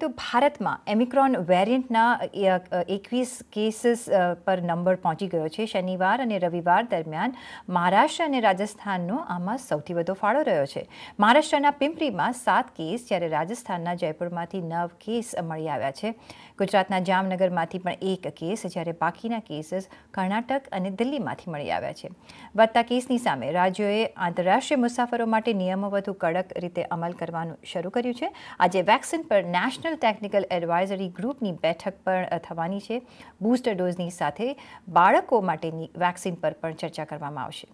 તો ભારતમાં એમિક્રોન વેરિયન્ટના એકવીસ કેસીસ પર નંબર પહોંચી ગયો છે શનિવાર અને રવિવાર દરમિયાન મહારાષ્ટ્ર અને રાજસ્થાનનો આમાં સૌથી વધુ ફાળો રહ્યો છે મહારાષ્ટ્રના પિંપરીમાં સાત કેસ જ્યારે રાજસ્થાનના જયપુરમાંથી નવ કેસ મળી આવ્યા છે ગુજરાતના જામનગરમાંથી પણ એક કેસ જ્યારે બાકીના કેસીસ કર્ણાટક અને દિલ્હીમાંથી મળી આવ્યા છે વધતા કેસની સામે રાજ્યોએ આંતરરાષ્ટ્રીય મુસાફરો માટે નિયમો વધુ કડક રીતે અમલ કરવાનું શરૂ કર્યું છે આજે વેક્સિન પર નેશનલ નેશનલ ટેકનિકલ એડવાઇઝરી ગ્રુપની બેઠક પણ થવાની છે બૂસ્ટર ડોઝની સાથે બાળકો માટેની વેક્સિન પર પણ ચર્ચા કરવામાં આવશે